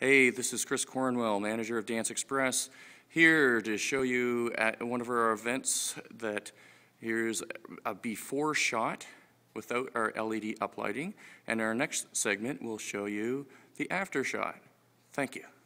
Hey, this is Chris Cornwell, manager of Dance Express, here to show you at one of our events that here's a before shot without our LED uplighting, and our next segment will show you the after shot. Thank you.